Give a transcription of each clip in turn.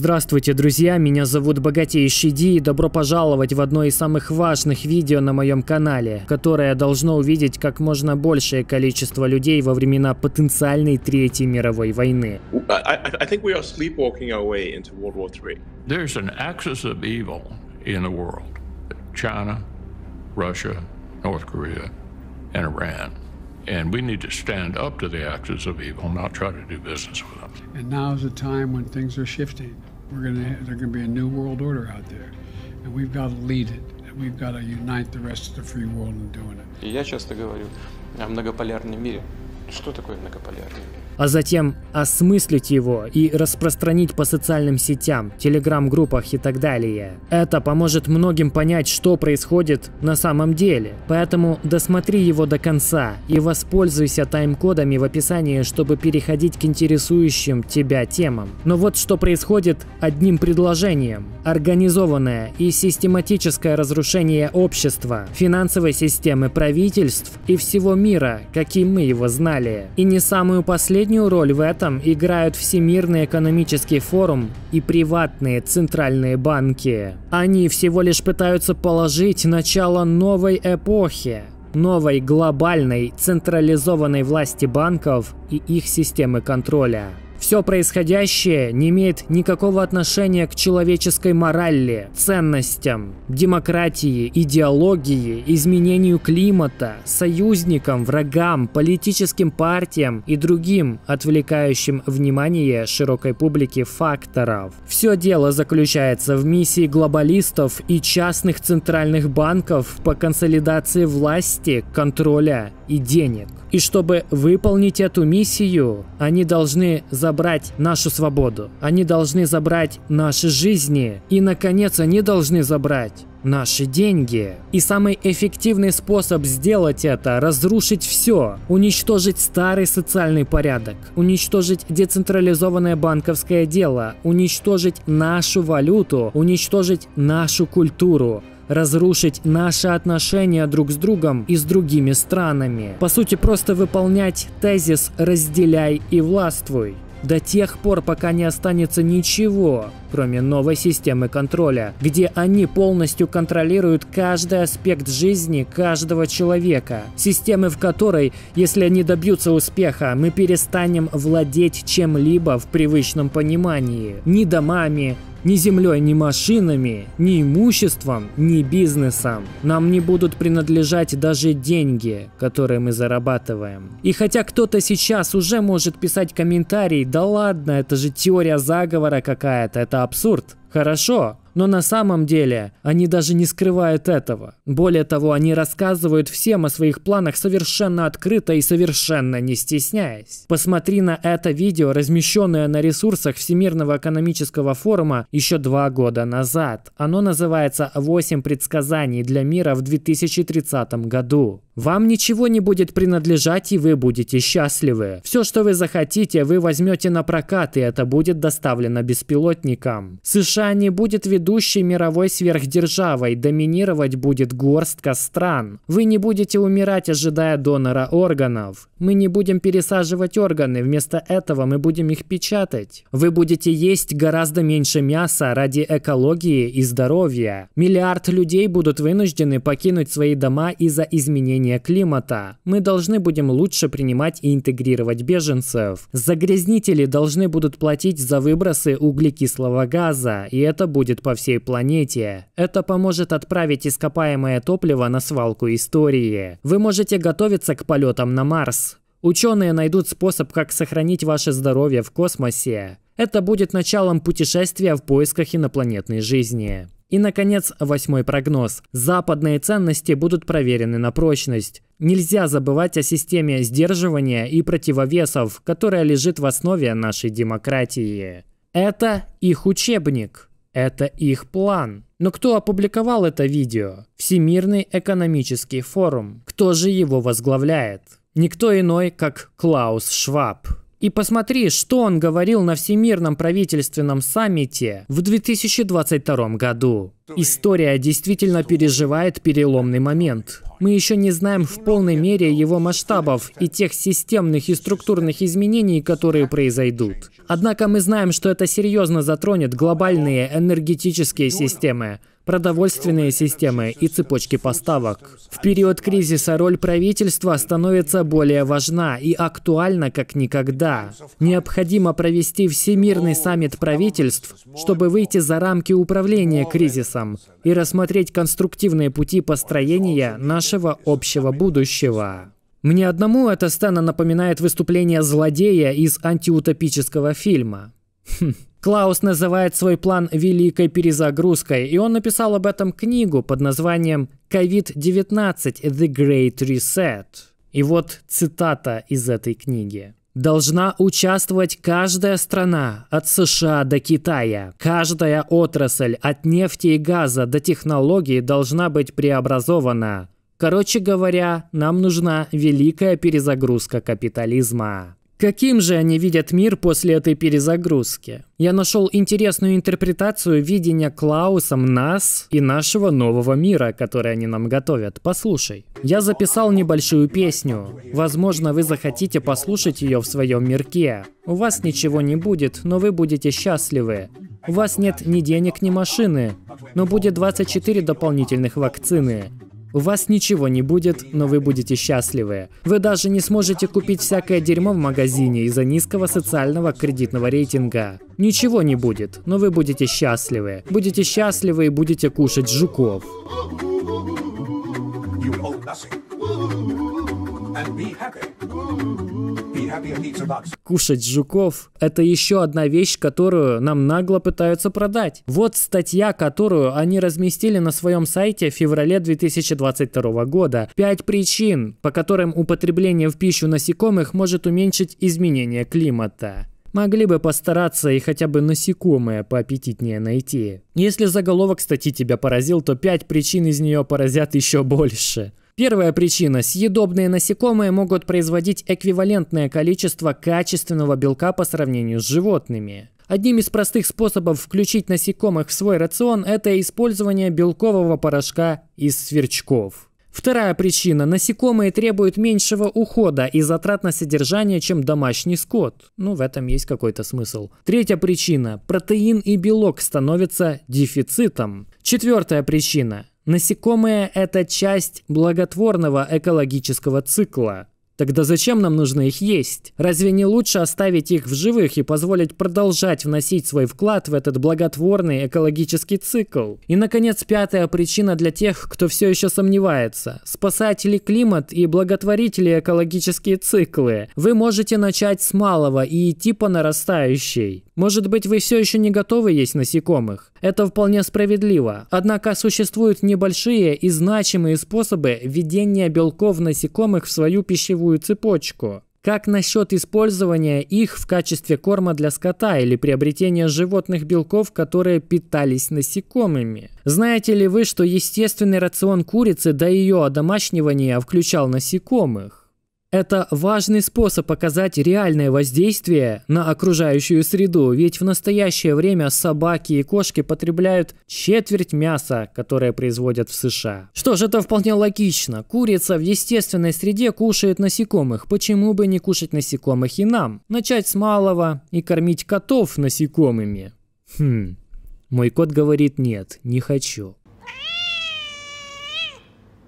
Здравствуйте, друзья, меня зовут Богатейший Ди и добро пожаловать в одно из самых важных видео на моем канале, которое должно увидеть как можно большее количество людей во времена потенциальной Третьей мировой войны. and we need to stand up to the axis of evil, not try to do business with them. And now is a time when things are shifting. We're gonna there's gonna be a new world order out there, and we've got to lead it. And we've got to unite the rest of the free world in doing it. Я часто говорю о многополярном мире. Что такое многополярный мир? а затем осмыслить его и распространить по социальным сетям, телеграм-группах и так далее. Это поможет многим понять, что происходит на самом деле. Поэтому досмотри его до конца и воспользуйся тайм-кодами в описании, чтобы переходить к интересующим тебя темам. Но вот что происходит одним предложением. Организованное и систематическое разрушение общества, финансовой системы правительств и всего мира, каким мы его знали. И не самую последнюю Последнюю роль в этом играют Всемирный экономический форум и приватные центральные банки. Они всего лишь пытаются положить начало новой эпохи, новой глобальной централизованной власти банков и их системы контроля. Все происходящее не имеет никакого отношения к человеческой морали, ценностям, демократии, идеологии, изменению климата, союзникам, врагам, политическим партиям и другим отвлекающим внимание широкой публики факторов. Все дело заключается в миссии глобалистов и частных центральных банков по консолидации власти, контроля и денег. И чтобы выполнить эту миссию, они должны забрать нашу свободу, они должны забрать наши жизни, и, наконец, они должны забрать наши деньги. И самый эффективный способ сделать это – разрушить все, уничтожить старый социальный порядок, уничтожить децентрализованное банковское дело, уничтожить нашу валюту, уничтожить нашу культуру, разрушить наши отношения друг с другом и с другими странами. По сути, просто выполнять тезис «разделяй и властвуй» до тех пор, пока не останется ничего, кроме новой системы контроля, где они полностью контролируют каждый аспект жизни каждого человека, системы в которой, если они добьются успеха, мы перестанем владеть чем-либо в привычном понимании, ни домами, ни землей, ни машинами, ни имуществом, ни бизнесом. Нам не будут принадлежать даже деньги, которые мы зарабатываем. И хотя кто-то сейчас уже может писать комментарий, да ладно, это же теория заговора какая-то, это абсурд. Хорошо, но на самом деле они даже не скрывают этого. Более того, они рассказывают всем о своих планах совершенно открыто и совершенно не стесняясь. Посмотри на это видео, размещенное на ресурсах Всемирного экономического форума еще два года назад. Оно называется «8 предсказаний для мира в 2030 году». Вам ничего не будет принадлежать, и вы будете счастливы. Все, что вы захотите, вы возьмете на прокат, и это будет доставлено беспилотникам. США не будет вид ведущей мировой сверхдержавой доминировать будет горстка стран. Вы не будете умирать, ожидая донора органов. Мы не будем пересаживать органы, вместо этого мы будем их печатать. Вы будете есть гораздо меньше мяса ради экологии и здоровья. Миллиард людей будут вынуждены покинуть свои дома из-за изменения климата. Мы должны будем лучше принимать и интегрировать беженцев. Загрязнители должны будут платить за выбросы углекислого газа, и это будет по всей планете. Это поможет отправить ископаемое топливо на свалку истории. Вы можете готовиться к полетам на Марс. Ученые найдут способ, как сохранить ваше здоровье в космосе. Это будет началом путешествия в поисках инопланетной жизни. И, наконец, восьмой прогноз. Западные ценности будут проверены на прочность. Нельзя забывать о системе сдерживания и противовесов, которая лежит в основе нашей демократии. Это их учебник. Это их план. Но кто опубликовал это видео? Всемирный экономический форум. Кто же его возглавляет? Никто иной, как Клаус Шваб. И посмотри, что он говорил на Всемирном правительственном саммите в 2022 году. История действительно переживает переломный момент. Мы еще не знаем в полной мере его масштабов и тех системных и структурных изменений, которые произойдут. Однако мы знаем, что это серьезно затронет глобальные энергетические системы, продовольственные системы и цепочки поставок. В период кризиса роль правительства становится более важна и актуальна как никогда. Необходимо провести всемирный саммит правительств, чтобы выйти за рамки управления кризисом и рассмотреть конструктивные пути построения нашего общего будущего. Мне одному эта сцена напоминает выступление злодея из антиутопического фильма. Хм. Клаус называет свой план «великой перезагрузкой», и он написал об этом книгу под названием «COVID-19 – The Great Reset». И вот цитата из этой книги. Должна участвовать каждая страна, от США до Китая. Каждая отрасль, от нефти и газа до технологий, должна быть преобразована. Короче говоря, нам нужна великая перезагрузка капитализма. Каким же они видят мир после этой перезагрузки? Я нашел интересную интерпретацию видения Клаусом нас и нашего нового мира, который они нам готовят. Послушай. Я записал небольшую песню. Возможно, вы захотите послушать ее в своем мирке. У вас ничего не будет, но вы будете счастливы. У вас нет ни денег, ни машины, но будет 24 дополнительных вакцины. У вас ничего не будет, но вы будете счастливы. Вы даже не сможете купить всякое дерьмо в магазине из-за низкого социального кредитного рейтинга. Ничего не будет, но вы будете счастливы. Будете счастливы и будете кушать жуков. You owe nothing. Кушать жуков – это еще одна вещь, которую нам нагло пытаются продать. Вот статья, которую они разместили на своем сайте в феврале 2022 года. Пять причин, по которым употребление в пищу насекомых может уменьшить изменение климата. Могли бы постараться и хотя бы насекомое поаппетитнее найти. Если заголовок статьи тебя поразил, то пять причин из нее поразят еще больше. Первая причина. Съедобные насекомые могут производить эквивалентное количество качественного белка по сравнению с животными. Одним из простых способов включить насекомых в свой рацион – это использование белкового порошка из сверчков. Вторая причина – насекомые требуют меньшего ухода и затрат на содержание, чем домашний скот. Ну, в этом есть какой-то смысл. Третья причина – протеин и белок становятся дефицитом. Четвертая причина Насекомые – это часть благотворного экологического цикла. Тогда зачем нам нужно их есть? Разве не лучше оставить их в живых и позволить продолжать вносить свой вклад в этот благотворный экологический цикл? И, наконец, пятая причина для тех, кто все еще сомневается. Спасатели климат и благотворители экологические циклы. Вы можете начать с малого и идти по нарастающей. Может быть, вы все еще не готовы есть насекомых? Это вполне справедливо. Однако существуют небольшие и значимые способы введения белков насекомых в свою пищевую пищевую цепочку. Как насчет использования их в качестве корма для скота или приобретения животных белков, которые питались насекомыми? Знаете ли вы, что естественный рацион курицы до ее одомашнивания включал насекомых? Это важный способ показать реальное воздействие на окружающую среду, ведь в настоящее время собаки и кошки потребляют четверть мяса, которое производят в США. Что ж, это вполне логично. Курица в естественной среде кушает насекомых, почему бы не кушать насекомых и нам? Начать с малого и кормить котов насекомыми. Хм, мой кот говорит нет, не хочу.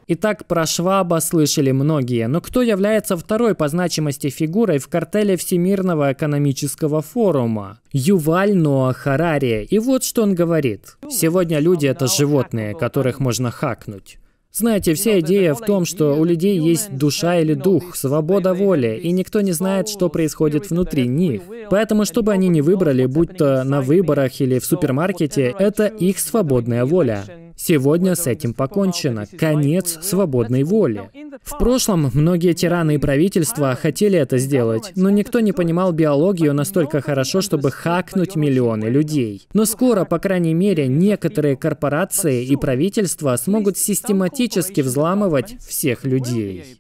Итак, про Шваба слышали многие, но кто является второй по значимости фигурой в картеле Всемирного экономического форума? Юваль Ноа Харари. И вот что он говорит. «Сегодня люди — это животные, которых можно хакнуть». Знаете, вся идея в том, что у людей есть душа или дух, свобода воли, и никто не знает, что происходит внутри них. Поэтому, что бы они ни выбрали, будь то на выборах или в супермаркете, это их свободная воля. Сегодня с этим покончено. Конец свободной воли. В прошлом многие тираны и правительства хотели это сделать, но никто не понимал биологию настолько хорошо, чтобы хакнуть миллионы людей. Но скоро, по крайней мере, некоторые корпорации и правительства смогут систематически взламывать всех людей.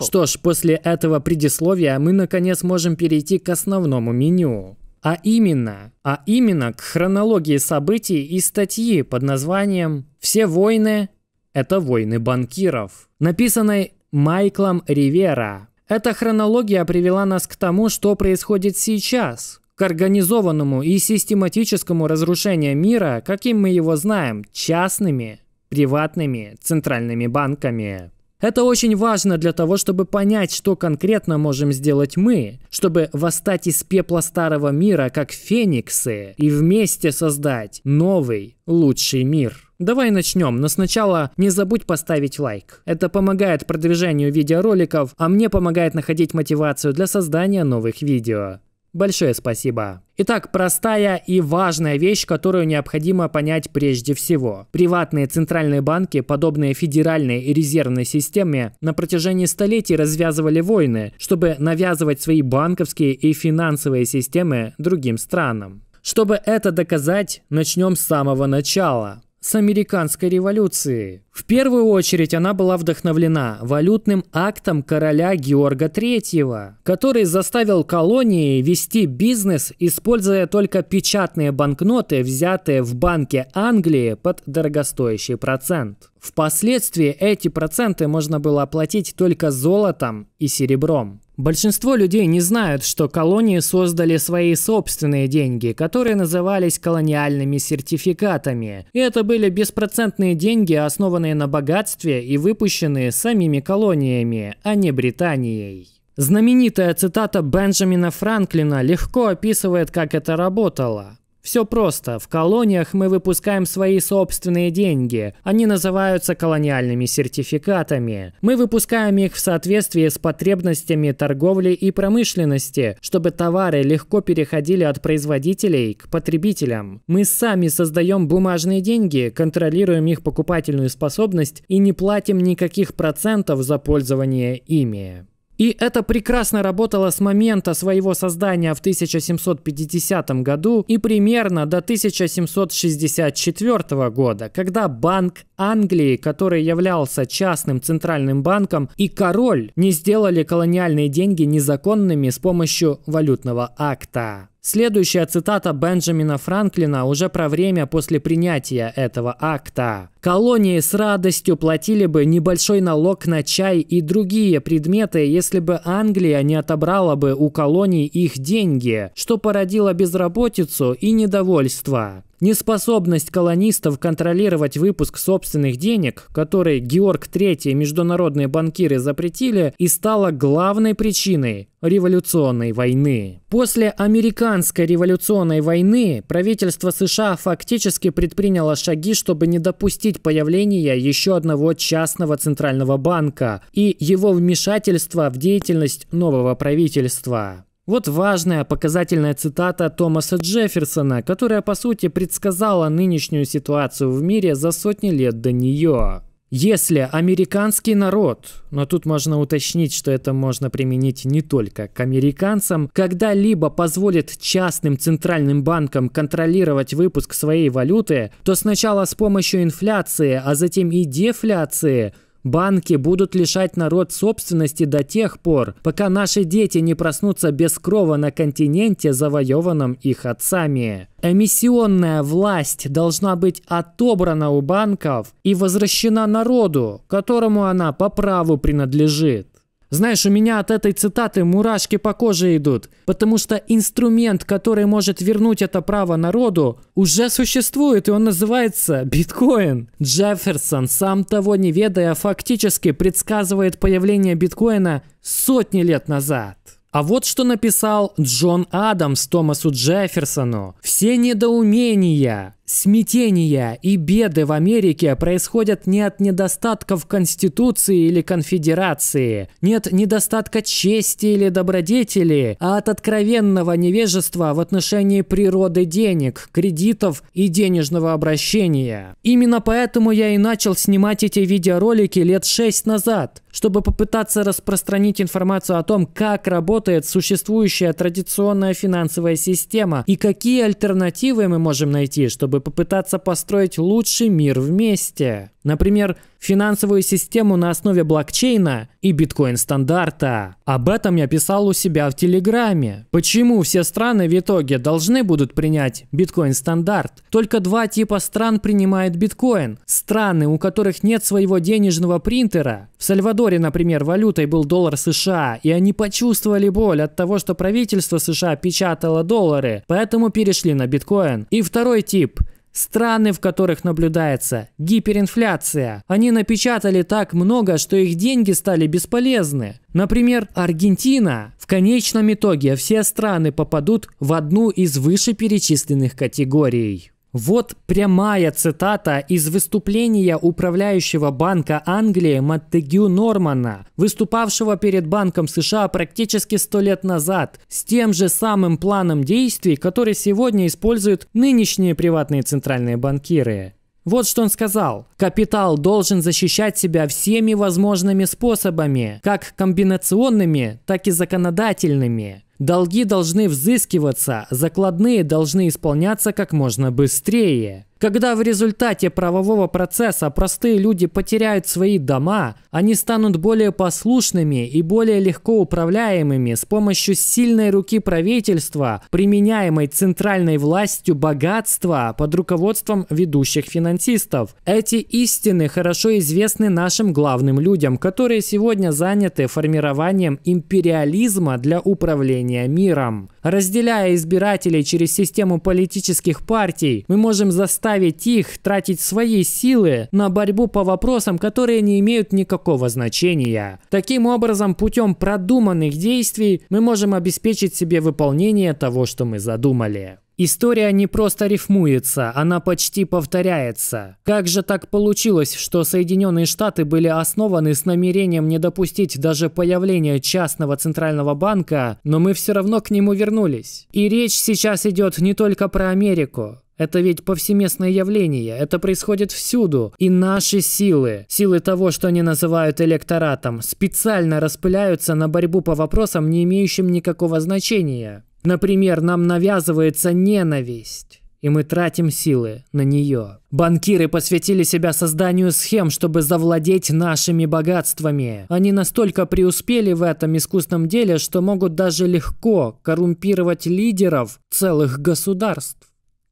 Что ж, после этого предисловия мы наконец можем перейти к основному меню. А именно, а именно к хронологии событий и статьи под названием «Все войны – это войны банкиров», написанной Майклом Ривера. Эта хронология привела нас к тому, что происходит сейчас, к организованному и систематическому разрушению мира, каким мы его знаем, частными, приватными центральными банками. Это очень важно для того, чтобы понять, что конкретно можем сделать мы, чтобы восстать из пепла старого мира, как фениксы, и вместе создать новый, лучший мир. Давай начнем, но сначала не забудь поставить лайк. Это помогает продвижению видеороликов, а мне помогает находить мотивацию для создания новых видео. Большое спасибо. Итак, простая и важная вещь, которую необходимо понять прежде всего. Приватные центральные банки, подобные федеральной и резервной системе, на протяжении столетий развязывали войны, чтобы навязывать свои банковские и финансовые системы другим странам. Чтобы это доказать, начнем с самого начала с американской революции. В первую очередь она была вдохновлена валютным актом короля Георга III, который заставил колонии вести бизнес, используя только печатные банкноты, взятые в Банке Англии под дорогостоящий процент. Впоследствии эти проценты можно было оплатить только золотом и серебром. Большинство людей не знают, что колонии создали свои собственные деньги, которые назывались колониальными сертификатами. И это были беспроцентные деньги, основанные на богатстве и выпущенные самими колониями, а не Британией. Знаменитая цитата Бенджамина Франклина легко описывает, как это работало. Все просто. В колониях мы выпускаем свои собственные деньги. Они называются колониальными сертификатами. Мы выпускаем их в соответствии с потребностями торговли и промышленности, чтобы товары легко переходили от производителей к потребителям. Мы сами создаем бумажные деньги, контролируем их покупательную способность и не платим никаких процентов за пользование ими. И это прекрасно работало с момента своего создания в 1750 году и примерно до 1764 года, когда Банк Англии, который являлся частным центральным банком, и король не сделали колониальные деньги незаконными с помощью валютного акта. Следующая цитата Бенджамина Франклина уже про время после принятия этого акта. Колонии с радостью платили бы небольшой налог на чай и другие предметы, если бы Англия не отобрала бы у колоний их деньги, что породило безработицу и недовольство. Неспособность колонистов контролировать выпуск собственных денег, который Георг III и международные банкиры запретили, и стала главной причиной революционной войны. После американской революционной войны правительство США фактически предприняло шаги, чтобы не допустить появления еще одного частного центрального банка и его вмешательства в деятельность нового правительства. Вот важная показательная цитата Томаса Джефферсона, которая по сути предсказала нынешнюю ситуацию в мире за сотни лет до нее. Если американский народ, но тут можно уточнить, что это можно применить не только к американцам, когда-либо позволит частным центральным банкам контролировать выпуск своей валюты, то сначала с помощью инфляции, а затем и дефляции – Банки будут лишать народ собственности до тех пор, пока наши дети не проснутся без крова на континенте, завоеванном их отцами. Эмиссионная власть должна быть отобрана у банков и возвращена народу, которому она по праву принадлежит. Знаешь, у меня от этой цитаты мурашки по коже идут, потому что инструмент, который может вернуть это право народу, уже существует, и он называется биткоин. Джефферсон, сам того не ведая, фактически предсказывает появление биткоина сотни лет назад. А вот что написал Джон Адамс Томасу Джефферсону. «Все недоумения, Смятения и беды в Америке происходят не от недостатков Конституции или Конфедерации, не от недостатка чести или добродетели, а от откровенного невежества в отношении природы денег, кредитов и денежного обращения. Именно поэтому я и начал снимать эти видеоролики лет шесть назад, чтобы попытаться распространить информацию о том, как работает существующая традиционная финансовая система и какие альтернативы мы можем найти, чтобы чтобы попытаться построить лучший мир вместе. Например, финансовую систему на основе блокчейна и биткоин-стандарта. Об этом я писал у себя в Телеграме. Почему все страны в итоге должны будут принять биткоин-стандарт? Только два типа стран принимает биткоин. Страны, у которых нет своего денежного принтера. В Сальвадоре, например, валютой был доллар США, и они почувствовали боль от того, что правительство США печатало доллары, поэтому перешли на биткоин. И второй тип – Страны, в которых наблюдается гиперинфляция, они напечатали так много, что их деньги стали бесполезны. Например, Аргентина. В конечном итоге все страны попадут в одну из вышеперечисленных категорий. Вот прямая цитата из выступления управляющего Банка Англии Маттегю Нормана, выступавшего перед Банком США практически сто лет назад, с тем же самым планом действий, который сегодня используют нынешние приватные центральные банкиры. Вот что он сказал. Капитал должен защищать себя всеми возможными способами, как комбинационными, так и законодательными. Долги должны взыскиваться, закладные должны исполняться как можно быстрее. Когда в результате правового процесса простые люди потеряют свои дома, они станут более послушными и более легко управляемыми с помощью сильной руки правительства, применяемой центральной властью богатства под руководством ведущих финансистов. Эти истины хорошо известны нашим главным людям, которые сегодня заняты формированием империализма для управления миром. Разделяя избирателей через систему политических партий, мы можем заставить заставить их тратить свои силы на борьбу по вопросам, которые не имеют никакого значения. Таким образом, путем продуманных действий мы можем обеспечить себе выполнение того, что мы задумали. История не просто рифмуется, она почти повторяется. Как же так получилось, что Соединенные Штаты были основаны с намерением не допустить даже появления частного центрального банка, но мы все равно к нему вернулись? И речь сейчас идет не только про Америку. Это ведь повсеместное явление, это происходит всюду. И наши силы, силы того, что они называют электоратом, специально распыляются на борьбу по вопросам, не имеющим никакого значения. Например, нам навязывается ненависть и мы тратим силы на нее. Банкиры посвятили себя созданию схем, чтобы завладеть нашими богатствами. Они настолько преуспели в этом искусном деле, что могут даже легко коррумпировать лидеров целых государств.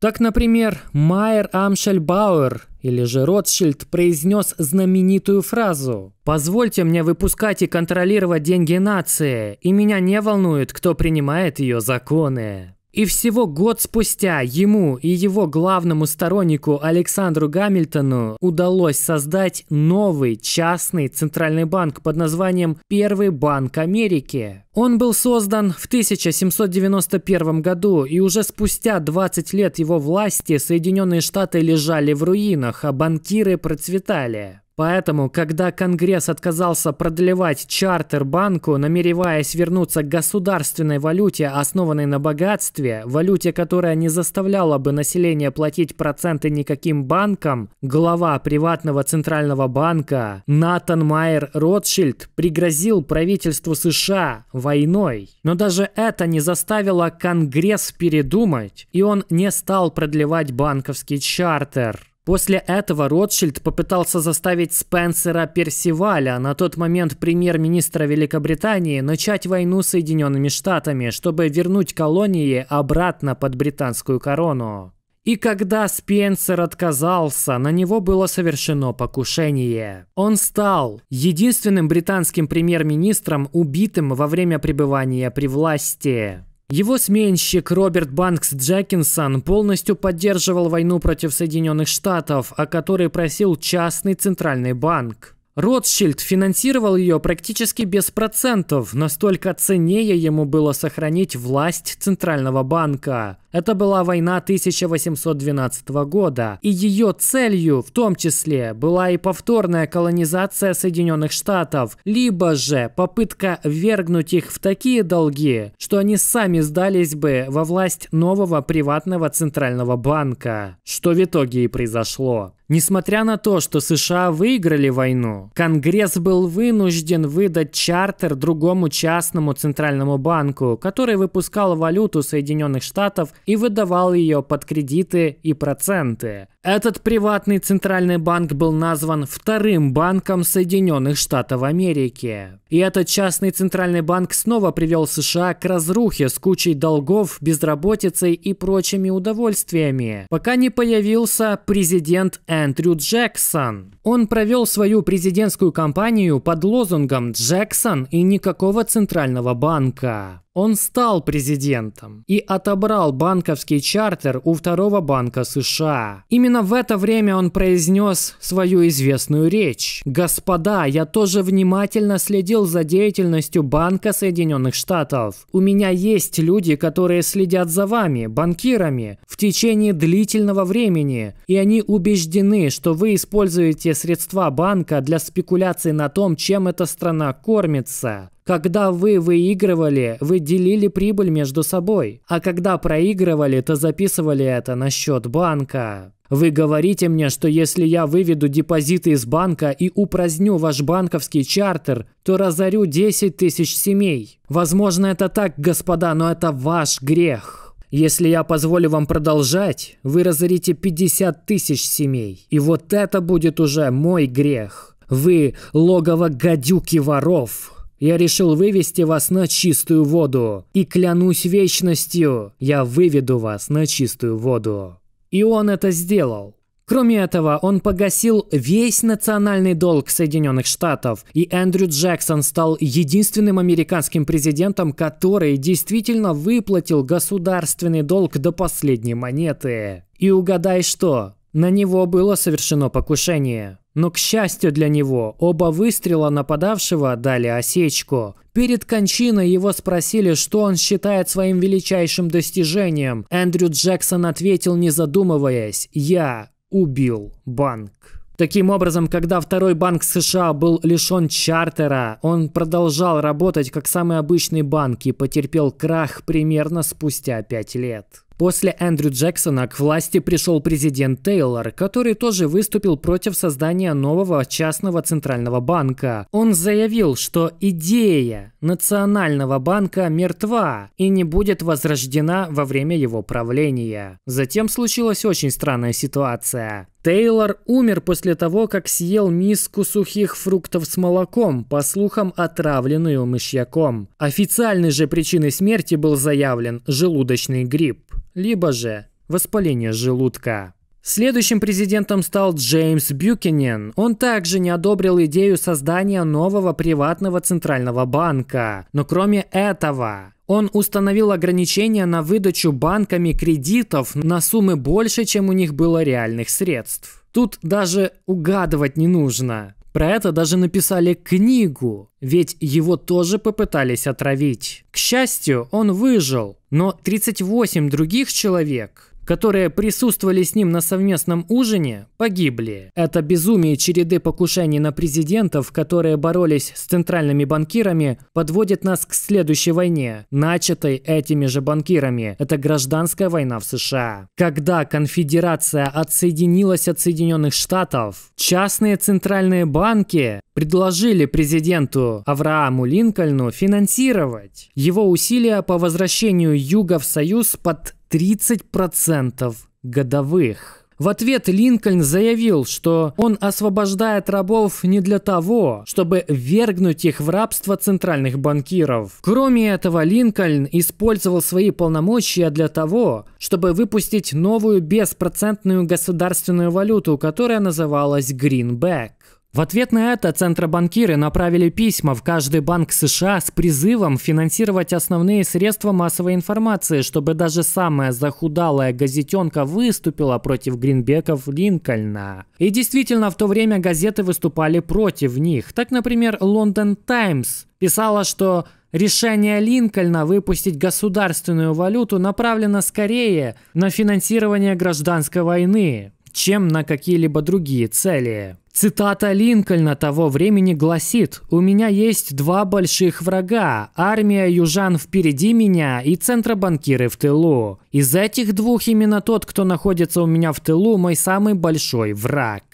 Так, например, Майер Амшельбауэр или же Ротшильд произнес знаменитую фразу «Позвольте мне выпускать и контролировать деньги нации, и меня не волнует, кто принимает ее законы». И всего год спустя ему и его главному стороннику Александру Гамильтону удалось создать новый частный центральный банк под названием Первый банк Америки. Он был создан в 1791 году, и уже спустя 20 лет его власти Соединенные Штаты лежали в руинах, а банкиры процветали. Поэтому, когда Конгресс отказался продлевать чартер банку, намереваясь вернуться к государственной валюте, основанной на богатстве, валюте, которая не заставляла бы население платить проценты никаким банкам, глава приватного центрального банка Натан Майер Ротшильд пригрозил правительству США войной. Но даже это не заставило Конгресс передумать, и он не стал продлевать банковский чартер. После этого Ротшильд попытался заставить Спенсера Персиваля, на тот момент премьер-министра Великобритании, начать войну с Соединенными Штатами, чтобы вернуть колонии обратно под британскую корону. И когда Спенсер отказался, на него было совершено покушение. Он стал единственным британским премьер-министром, убитым во время пребывания при власти. Его сменщик Роберт Банкс Джекинсон полностью поддерживал войну против Соединенных Штатов, о которой просил частный центральный банк. Ротшильд финансировал ее практически без процентов, настолько ценнее ему было сохранить власть Центрального банка. Это была война 1812 года, и ее целью в том числе была и повторная колонизация Соединенных Штатов, либо же попытка ввергнуть их в такие долги, что они сами сдались бы во власть нового приватного центрального банка, что в итоге и произошло. Несмотря на то, что США выиграли войну, Конгресс был вынужден выдать чартер другому частному центральному банку, который выпускал валюту Соединенных Штатов и выдавал ее под кредиты и проценты. Этот приватный центральный банк был назван вторым банком Соединенных Штатов Америки. И этот частный центральный банк снова привел США к разрухе с кучей долгов, безработицей и прочими удовольствиями, пока не появился президент Эндрю Джексон. Он провел свою президентскую кампанию под лозунгом «Джексон и никакого центрального банка». Он стал президентом и отобрал банковский чартер у второго банка США. Именно в это время он произнес свою известную речь. «Господа, я тоже внимательно следил за деятельностью Банка Соединенных Штатов. У меня есть люди, которые следят за вами, банкирами, в течение длительного времени, и они убеждены, что вы используете средства банка для спекуляций на том, чем эта страна кормится. Когда вы выигрывали, вы делили прибыль между собой, а когда проигрывали, то записывали это на счет банка. Вы говорите мне, что если я выведу депозиты из банка и упраздню ваш банковский чартер, то разорю 10 тысяч семей. Возможно, это так, господа, но это ваш грех. Если я позволю вам продолжать, вы разорите 50 тысяч семей. И вот это будет уже мой грех. Вы логово гадюки воров. Я решил вывести вас на чистую воду. И клянусь вечностью, я выведу вас на чистую воду. И он это сделал. Кроме этого, он погасил весь национальный долг Соединенных Штатов, и Эндрю Джексон стал единственным американским президентом, который действительно выплатил государственный долг до последней монеты. И угадай что, на него было совершено покушение. Но, к счастью для него, оба выстрела нападавшего дали осечку. Перед кончиной его спросили, что он считает своим величайшим достижением. Эндрю Джексон ответил, не задумываясь, «Я убил банк». Таким образом, когда второй банк США был лишен чартера, он продолжал работать как самый обычный банк и потерпел крах примерно спустя пять лет. После Эндрю Джексона к власти пришел президент Тейлор, который тоже выступил против создания нового частного центрального банка. Он заявил, что идея национального банка мертва и не будет возрождена во время его правления. Затем случилась очень странная ситуация. Тейлор умер после того, как съел миску сухих фруктов с молоком, по слухам отравленную мышьяком. Официальной же причиной смерти был заявлен желудочный грипп либо же воспаление желудка. Следующим президентом стал Джеймс Бюкенен. Он также не одобрил идею создания нового приватного центрального банка. Но кроме этого, он установил ограничения на выдачу банками кредитов на суммы больше, чем у них было реальных средств. Тут даже угадывать не нужно. Про это даже написали книгу, ведь его тоже попытались отравить. К счастью, он выжил, но 38 других человек которые присутствовали с ним на совместном ужине, погибли. Это безумие череды покушений на президентов, которые боролись с центральными банкирами, подводит нас к следующей войне, начатой этими же банкирами. Это гражданская война в США. Когда конфедерация отсоединилась от Соединенных Штатов, частные центральные банки предложили президенту Аврааму Линкольну финансировать его усилия по возвращению Юга в Союз под 30% годовых. В ответ Линкольн заявил, что он освобождает рабов не для того, чтобы вергнуть их в рабство центральных банкиров. Кроме этого, Линкольн использовал свои полномочия для того, чтобы выпустить новую беспроцентную государственную валюту, которая называлась «Гринбэк». В ответ на это центробанкиры направили письма в каждый банк США с призывом финансировать основные средства массовой информации, чтобы даже самая захудалая газетенка выступила против гринбеков Линкольна. И действительно, в то время газеты выступали против них. Так, например, Лондон Таймс писала, что Решение Линкольна выпустить государственную валюту направлено скорее на финансирование гражданской войны, чем на какие-либо другие цели. Цитата Линкольна того времени гласит «У меня есть два больших врага – армия южан впереди меня и центробанкиры в тылу. Из этих двух именно тот, кто находится у меня в тылу, мой самый большой враг».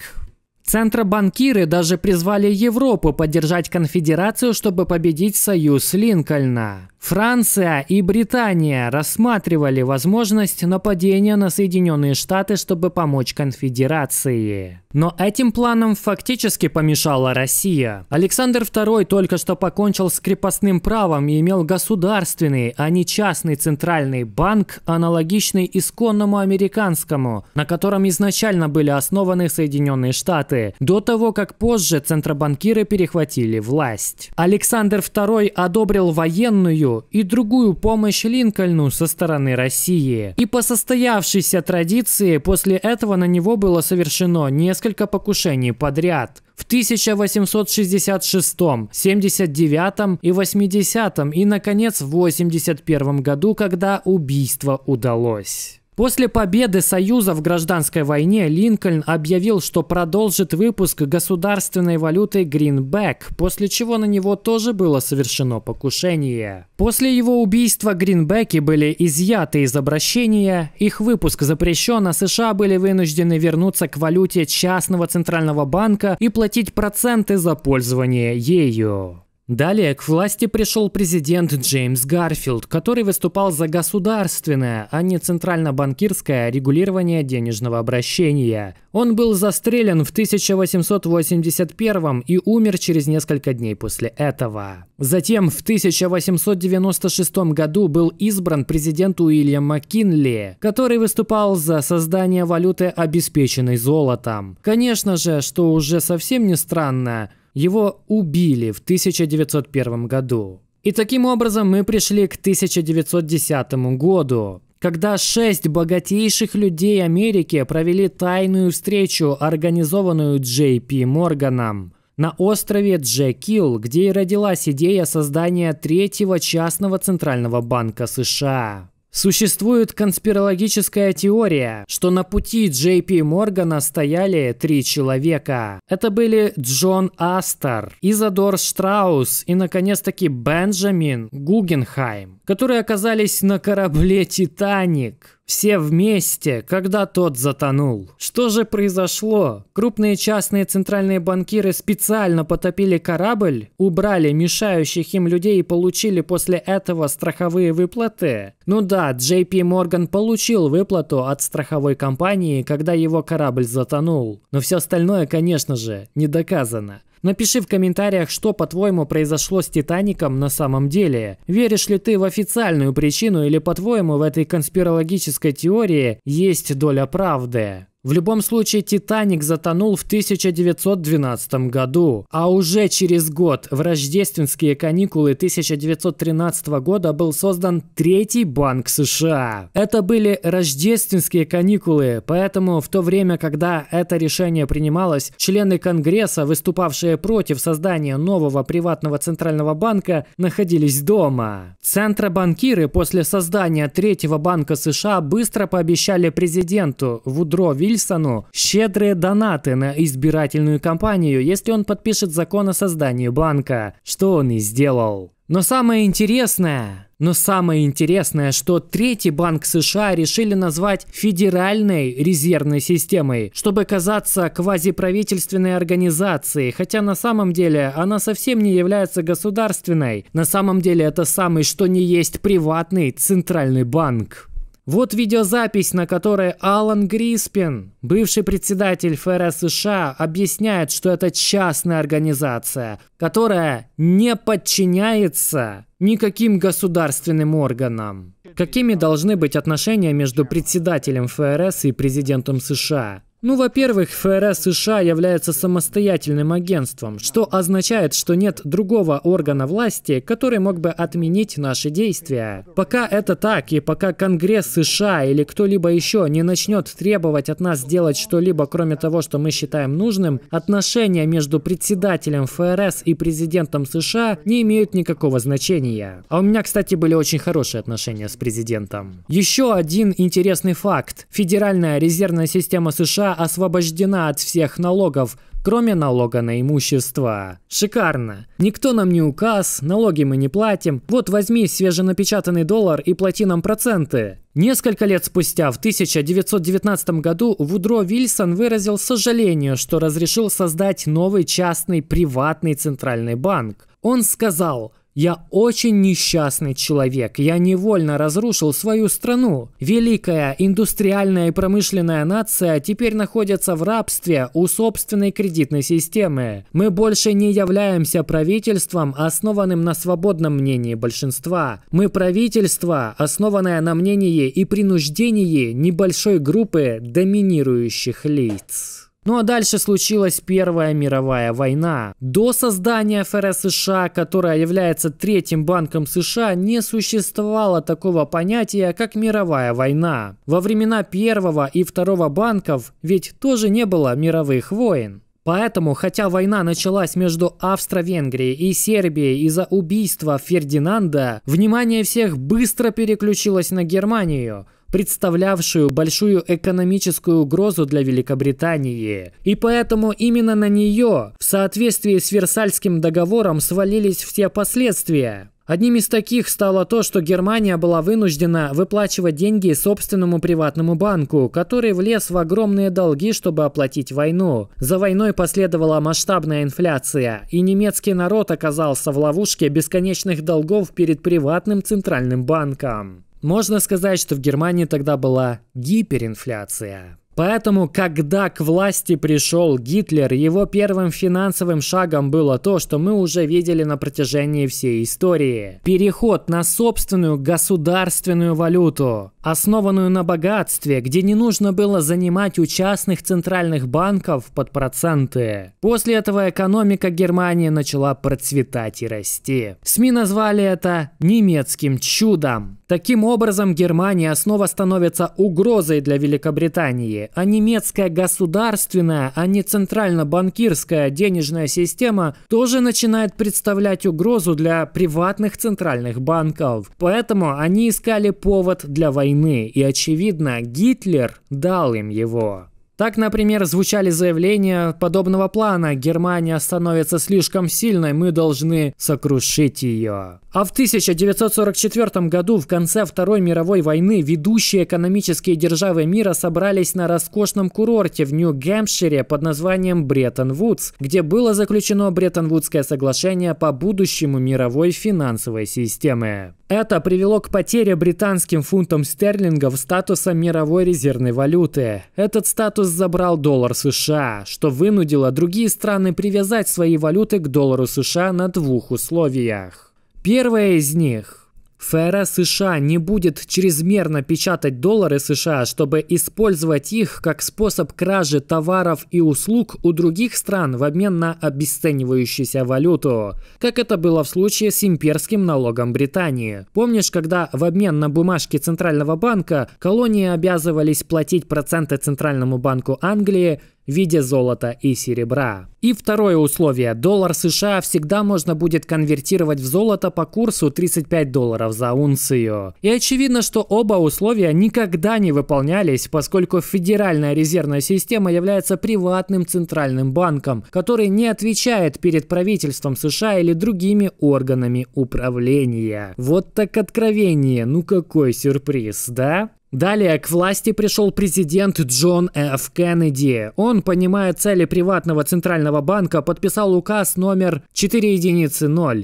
Центробанкиры даже призвали Европу поддержать конфедерацию, чтобы победить союз Линкольна. Франция и Британия рассматривали возможность нападения на Соединенные Штаты, чтобы помочь конфедерации. Но этим планам фактически помешала Россия. Александр II только что покончил с крепостным правом и имел государственный, а не частный центральный банк, аналогичный исконному американскому, на котором изначально были основаны Соединенные Штаты, до того, как позже центробанкиры перехватили власть. Александр II одобрил военную и другую помощь Линкольну со стороны России. И по состоявшейся традиции после этого на него было совершено несколько покушений подряд. В 1866, 79 и 80 и, наконец, в 81 году, когда убийство удалось. После победы Союза в гражданской войне Линкольн объявил, что продолжит выпуск государственной валюты Гринбэк, после чего на него тоже было совершено покушение. После его убийства Гринбеки были изъяты из обращения, их выпуск запрещен, а США были вынуждены вернуться к валюте частного центрального банка и платить проценты за пользование ею. Далее к власти пришел президент Джеймс Гарфилд, который выступал за государственное, а не центрально-банкирское регулирование денежного обращения. Он был застрелен в 1881 и умер через несколько дней после этого. Затем в 1896 году был избран президент Уильям Маккинли, который выступал за создание валюты, обеспеченной золотом. Конечно же, что уже совсем не странно, его убили в 1901 году. И таким образом мы пришли к 1910 году, когда шесть богатейших людей Америки провели тайную встречу, организованную Джей Пи Морганом на острове Джекил, где и родилась идея создания третьего частного центрального банка США. Существует конспирологическая теория, что на пути Джей Моргана стояли три человека. Это были Джон Астер, Изадор Штраус и, наконец-таки, Бенджамин Гугенхайм которые оказались на корабле «Титаник». Все вместе, когда тот затонул. Что же произошло? Крупные частные центральные банкиры специально потопили корабль, убрали мешающих им людей и получили после этого страховые выплаты. Ну да, JP Morgan получил выплату от страховой компании, когда его корабль затонул. Но все остальное, конечно же, не доказано. Напиши в комментариях, что, по-твоему, произошло с «Титаником» на самом деле. Веришь ли ты в официальную причину или, по-твоему, в этой конспирологической теории есть доля правды? В любом случае, «Титаник» затонул в 1912 году, а уже через год, в рождественские каникулы 1913 года, был создан третий банк США. Это были рождественские каникулы, поэтому в то время, когда это решение принималось, члены Конгресса, выступавшие против создания нового приватного центрального банка, находились дома. Центробанкиры после создания третьего банка США быстро пообещали президенту Вудро Вильямсу Уильсону щедрые донаты на избирательную кампанию, если он подпишет закон о создании банка, что он и сделал. Но самое интересное, но самое интересное, что третий банк США решили назвать Федеральной резервной системой, чтобы казаться квазиправительственной организацией, хотя на самом деле она совсем не является государственной. На самом деле это самый что ни есть приватный центральный банк. Вот видеозапись, на которой Алан Гриспин, бывший председатель ФРС США, объясняет, что это частная организация, которая не подчиняется никаким государственным органам. Какими должны быть отношения между председателем ФРС и президентом США? Ну, во-первых, ФРС США является самостоятельным агентством, что означает, что нет другого органа власти, который мог бы отменить наши действия. Пока это так, и пока Конгресс США или кто-либо еще не начнет требовать от нас сделать что-либо, кроме того, что мы считаем нужным, отношения между председателем ФРС и президентом США не имеют никакого значения. А у меня, кстати, были очень хорошие отношения с президентом. Еще один интересный факт. Федеральная резервная система США освобождена от всех налогов, кроме налога на имущество. Шикарно. Никто нам не указ, налоги мы не платим. Вот возьми свеженапечатанный доллар и плати нам проценты. Несколько лет спустя, в 1919 году, Вудро Вильсон выразил сожаление, что разрешил создать новый частный приватный центральный банк. Он сказал – я очень несчастный человек. Я невольно разрушил свою страну. Великая индустриальная и промышленная нация теперь находится в рабстве у собственной кредитной системы. Мы больше не являемся правительством, основанным на свободном мнении большинства. Мы правительство, основанное на мнении и принуждении небольшой группы доминирующих лиц. Ну а дальше случилась Первая мировая война. До создания ФРС США, которая является третьим банком США, не существовало такого понятия, как мировая война. Во времена первого и второго банков ведь тоже не было мировых войн. Поэтому, хотя война началась между Австро-Венгрией и Сербией из-за убийства Фердинанда, внимание всех быстро переключилось на Германию – представлявшую большую экономическую угрозу для Великобритании. И поэтому именно на нее, в соответствии с Версальским договором, свалились все последствия. Одним из таких стало то, что Германия была вынуждена выплачивать деньги собственному приватному банку, который влез в огромные долги, чтобы оплатить войну. За войной последовала масштабная инфляция, и немецкий народ оказался в ловушке бесконечных долгов перед приватным центральным банком. Можно сказать, что в Германии тогда была гиперинфляция. Поэтому, когда к власти пришел Гитлер, его первым финансовым шагом было то, что мы уже видели на протяжении всей истории. Переход на собственную государственную валюту, основанную на богатстве, где не нужно было занимать у частных центральных банков под проценты. После этого экономика Германии начала процветать и расти. СМИ назвали это немецким чудом. Таким образом, Германия снова становится угрозой для Великобритании, а немецкая государственная, а не центрально-банкирская денежная система тоже начинает представлять угрозу для приватных центральных банков. Поэтому они искали повод для войны, и очевидно, Гитлер дал им его. Так, например, звучали заявления подобного плана «Германия становится слишком сильной, мы должны сокрушить ее». А в 1944 году, в конце Второй мировой войны, ведущие экономические державы мира собрались на роскошном курорте в Нью-Гэмпшире под названием Бреттон-Вудс, где было заключено Бреттон-Вудское соглашение по будущему мировой финансовой системы. Это привело к потере британским фунтом стерлингов статуса мировой резервной валюты. Этот статус забрал доллар США, что вынудило другие страны привязать свои валюты к доллару США на двух условиях. Первое из них ФРС США не будет чрезмерно печатать доллары США, чтобы использовать их как способ кражи товаров и услуг у других стран в обмен на обесценивающуюся валюту, как это было в случае с имперским налогом Британии. Помнишь, когда в обмен на бумажки Центрального банка колонии обязывались платить проценты Центральному банку Англии, в виде золота и серебра. И второе условие. Доллар США всегда можно будет конвертировать в золото по курсу 35 долларов за унцию. И очевидно, что оба условия никогда не выполнялись, поскольку Федеральная резервная система является приватным центральным банком, который не отвечает перед правительством США или другими органами управления. Вот так откровение, ну какой сюрприз, да? Далее к власти пришел президент Джон Ф. Кеннеди. Он, понимая цели приватного центрального банка, подписал указ номер 4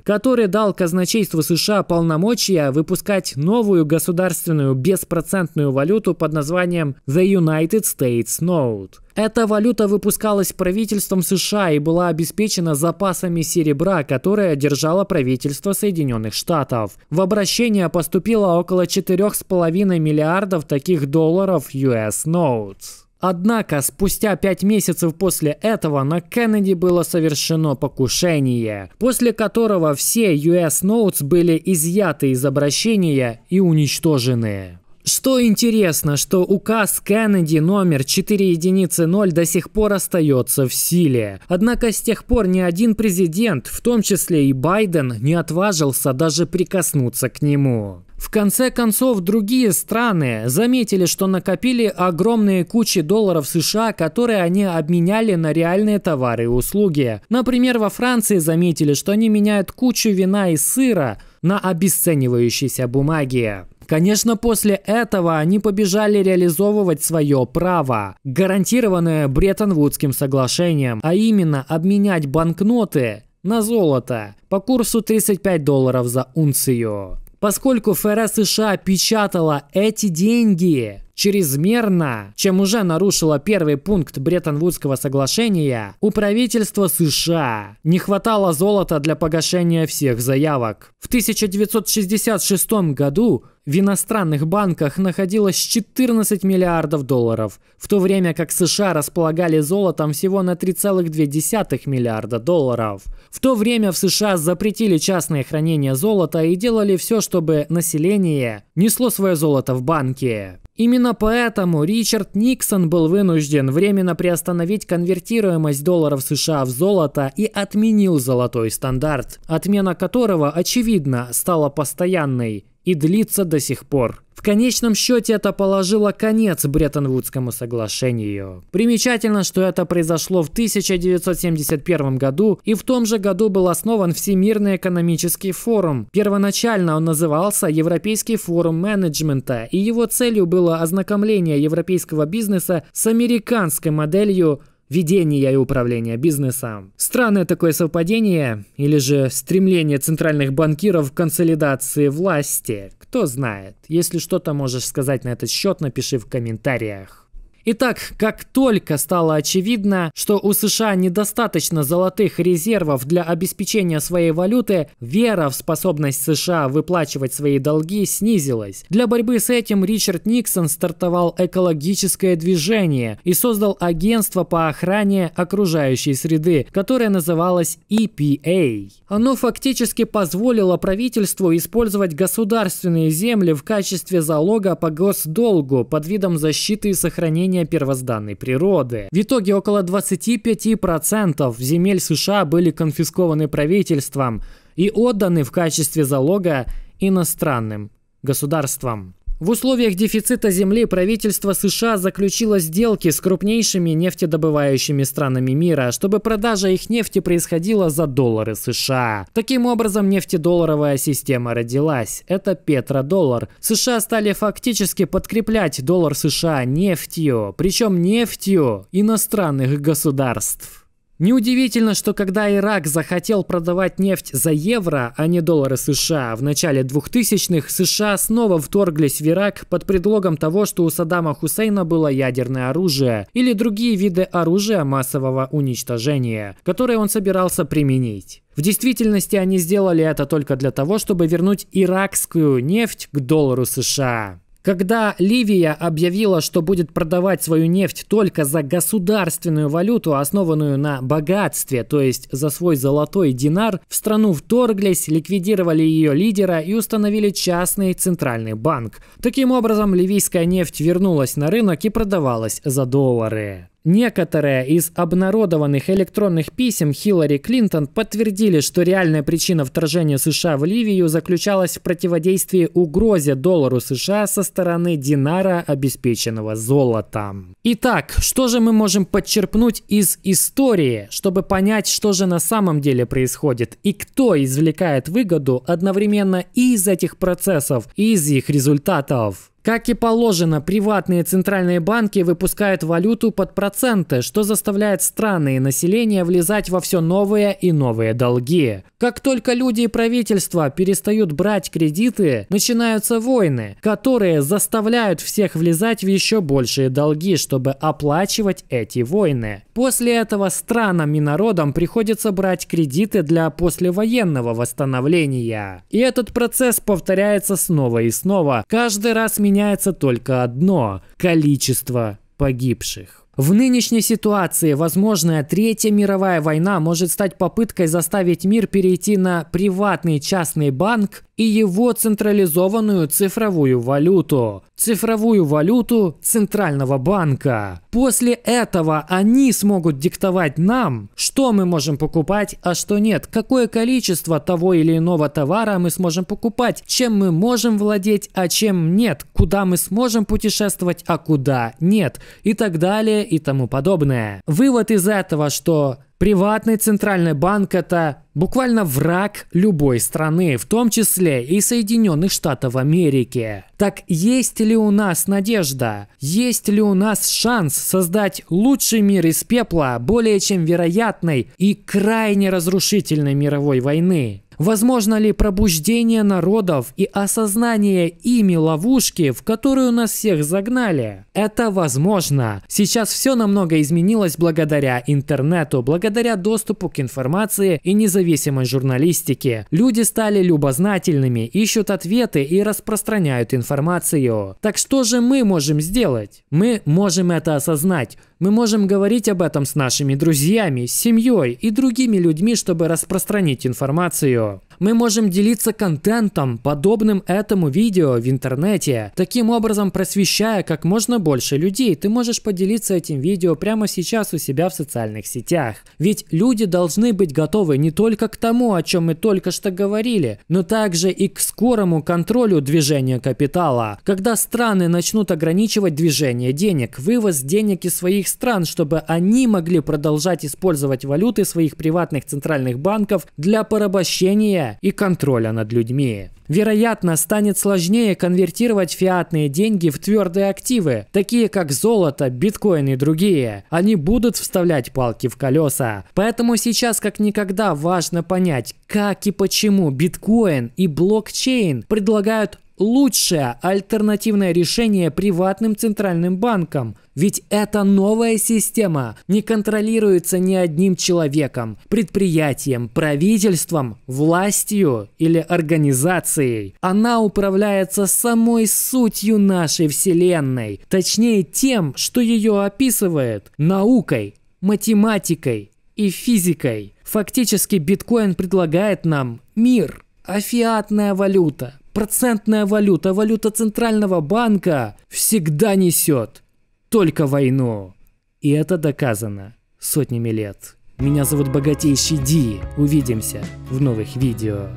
который дал казначейству США полномочия выпускать новую государственную беспроцентную валюту под названием The United States Note. Эта валюта выпускалась правительством США и была обеспечена запасами серебра, которое держало правительство Соединенных Штатов. В обращение поступило около 4,5 миллиардов таких долларов US Notes. Однако, спустя пять месяцев после этого на Кеннеди было совершено покушение, после которого все US Notes были изъяты из обращения и уничтожены. Что интересно, что указ Кеннеди номер 4 единицы 0 до сих пор остается в силе. Однако с тех пор ни один президент, в том числе и Байден, не отважился даже прикоснуться к нему. В конце концов, другие страны заметили, что накопили огромные кучи долларов США, которые они обменяли на реальные товары и услуги. Например, во Франции заметили, что они меняют кучу вина и сыра на обесценивающиеся бумаги. Конечно, после этого они побежали реализовывать свое право, гарантированное Бреттон-Вудским соглашением, а именно обменять банкноты на золото по курсу 35 долларов за унцию. Поскольку ФРС США печатала эти деньги, чрезмерно, чем уже нарушило первый пункт Бреттон-Вудского соглашения, у правительства США не хватало золота для погашения всех заявок. В 1966 году в иностранных банках находилось 14 миллиардов долларов, в то время как США располагали золотом всего на 3,2 миллиарда долларов. В то время в США запретили частное хранение золота и делали все, чтобы население несло свое золото в банки. Именно поэтому Ричард Никсон был вынужден временно приостановить конвертируемость долларов США в золото и отменил золотой стандарт, отмена которого, очевидно, стала постоянной и длится до сих пор. В конечном счете это положило конец Бреттон-Вудскому соглашению. Примечательно, что это произошло в 1971 году и в том же году был основан Всемирный экономический форум. Первоначально он назывался Европейский форум менеджмента и его целью было ознакомление европейского бизнеса с американской моделью ведения и управления бизнесом. Странное такое совпадение или же стремление центральных банкиров к консолидации власти. Кто знает. Если что-то можешь сказать на этот счет, напиши в комментариях. Итак, как только стало очевидно, что у США недостаточно золотых резервов для обеспечения своей валюты, вера в способность США выплачивать свои долги снизилась. Для борьбы с этим Ричард Никсон стартовал экологическое движение и создал агентство по охране окружающей среды, которое называлось EPA. Оно фактически позволило правительству использовать государственные земли в качестве залога по госдолгу под видом защиты и сохранения изменения первозданной природы. В итоге около 25% земель США были конфискованы правительством и отданы в качестве залога иностранным государствам. В условиях дефицита земли правительство США заключило сделки с крупнейшими нефтедобывающими странами мира, чтобы продажа их нефти происходила за доллары США. Таким образом, нефтедолларовая система родилась. Это петродоллар. США стали фактически подкреплять доллар США нефтью, причем нефтью иностранных государств. Неудивительно, что когда Ирак захотел продавать нефть за евро, а не доллары США, в начале 2000-х США снова вторглись в Ирак под предлогом того, что у Саддама Хусейна было ядерное оружие или другие виды оружия массового уничтожения, которые он собирался применить. В действительности они сделали это только для того, чтобы вернуть иракскую нефть к доллару США. Когда Ливия объявила, что будет продавать свою нефть только за государственную валюту, основанную на богатстве, то есть за свой золотой динар, в страну вторглись, ликвидировали ее лидера и установили частный центральный банк. Таким образом, ливийская нефть вернулась на рынок и продавалась за доллары. Некоторые из обнародованных электронных писем Хиллари Клинтон подтвердили, что реальная причина вторжения США в Ливию заключалась в противодействии угрозе доллару США со стороны динара, обеспеченного золотом. Итак, что же мы можем подчерпнуть из истории, чтобы понять, что же на самом деле происходит и кто извлекает выгоду одновременно и из этих процессов, и из их результатов? Как и положено, приватные центральные банки выпускают валюту под проценты, что заставляет страны и население влезать во все новые и новые долги. Как только люди и правительства перестают брать кредиты, начинаются войны, которые заставляют всех влезать в еще большие долги, чтобы оплачивать эти войны. После этого странам и народам приходится брать кредиты для послевоенного восстановления. И этот процесс повторяется снова и снова. Каждый раз меня меняется только одно – количество погибших. В нынешней ситуации возможная Третья мировая война может стать попыткой заставить мир перейти на приватный частный банк и его централизованную цифровую валюту. Цифровую валюту Центрального банка. После этого они смогут диктовать нам, что мы можем покупать, а что нет, какое количество того или иного товара мы сможем покупать, чем мы можем владеть, а чем нет, куда мы сможем путешествовать, а куда нет, и так далее и тому подобное. Вывод из этого, что Приватный центральный банк – это буквально враг любой страны, в том числе и Соединенных Штатов Америки. Так есть ли у нас надежда? Есть ли у нас шанс создать лучший мир из пепла, более чем вероятной и крайне разрушительной мировой войны? Возможно ли пробуждение народов и осознание ими ловушки, в которую нас всех загнали? Это возможно. Сейчас все намного изменилось благодаря интернету, благодаря доступу к информации и независимой журналистике. Люди стали любознательными, ищут ответы и распространяют информацию. Так что же мы можем сделать? Мы можем это осознать. Мы можем говорить об этом с нашими друзьями, семьей и другими людьми, чтобы распространить информацию. well. Мы можем делиться контентом, подобным этому видео в интернете. Таким образом, просвещая как можно больше людей, ты можешь поделиться этим видео прямо сейчас у себя в социальных сетях. Ведь люди должны быть готовы не только к тому, о чем мы только что говорили, но также и к скорому контролю движения капитала. Когда страны начнут ограничивать движение денег, вывоз денег из своих стран, чтобы они могли продолжать использовать валюты своих приватных центральных банков для порабощения и контроля над людьми. Вероятно, станет сложнее конвертировать фиатные деньги в твердые активы, такие как золото, биткоин и другие. Они будут вставлять палки в колеса. Поэтому сейчас как никогда важно понять, как и почему биткоин и блокчейн предлагают лучшее альтернативное решение приватным центральным банкам, ведь эта новая система не контролируется ни одним человеком, предприятием, правительством, властью или организацией. Она управляется самой сутью нашей Вселенной, точнее тем, что ее описывает – наукой, математикой и физикой. Фактически биткоин предлагает нам мир, а фиатная валюта, процентная валюта, валюта центрального банка всегда несет – только войну. И это доказано сотнями лет. Меня зовут Богатейший Ди. Увидимся в новых видео.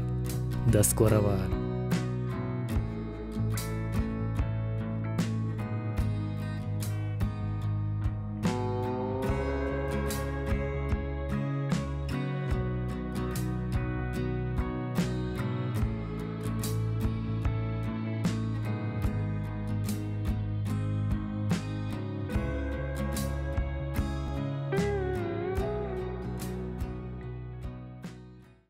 До скорого.